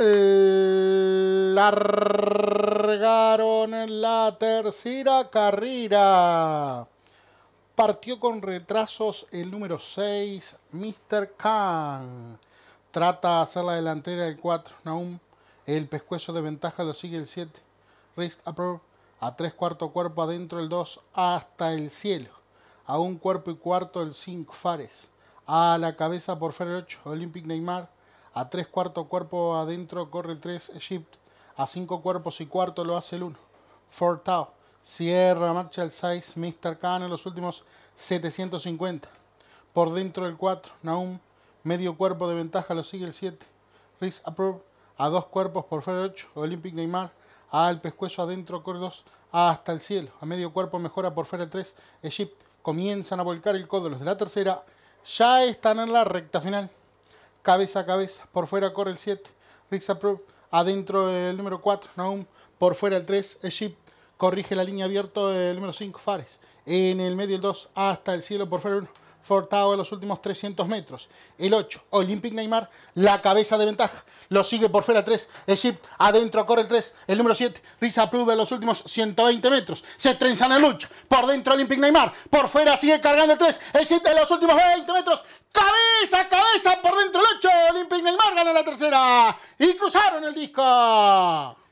largaron la tercera carrera. Partió con retrasos el número 6, Mr. Khan. Trata de hacer la delantera el 4, Naum. El pescuezo de ventaja lo sigue el 7. Risk Approve. A 3 cuarto cuerpo adentro el 2 hasta el cielo. A un cuerpo y cuarto el 5 Fares. A la cabeza por Fer 8, Olympic Neymar a tres cuartos cuerpo adentro corre el 3 Egypt. A cinco cuerpos y cuarto lo hace el 1. Fortao. Cierra marcha el 6 Mr. Khan en los últimos 750. Por dentro el 4 Naum. Medio cuerpo de ventaja lo sigue el 7. Riz Approve. A dos cuerpos por fuera 8. Olympic Neymar. Al pescuezo adentro corre 2 hasta el cielo. A medio cuerpo mejora por fuera el 3 Egypt. Comienzan a volcar el codo los de la tercera. Ya están en la recta final cabeza a cabeza, por fuera corre el 7, Pro, adentro el número 4, Naum, por fuera el 3, Egypt, corrige la línea abierta el número 5, Fares, en el medio el 2, hasta el cielo por fuera el 1. Fortado en los últimos 300 metros. El 8, Olympic Neymar, la cabeza de ventaja. Lo sigue por fuera 3, chip, adentro corre el 3. El número 7, Risa Pruebe de los últimos 120 metros. Se trenzan el 8, por dentro Olympic Neymar, por fuera sigue cargando el 3. Egypt de los últimos 20 metros. Cabeza, cabeza, por dentro el 8. Olympic Neymar gana la tercera. Y cruzaron el disco.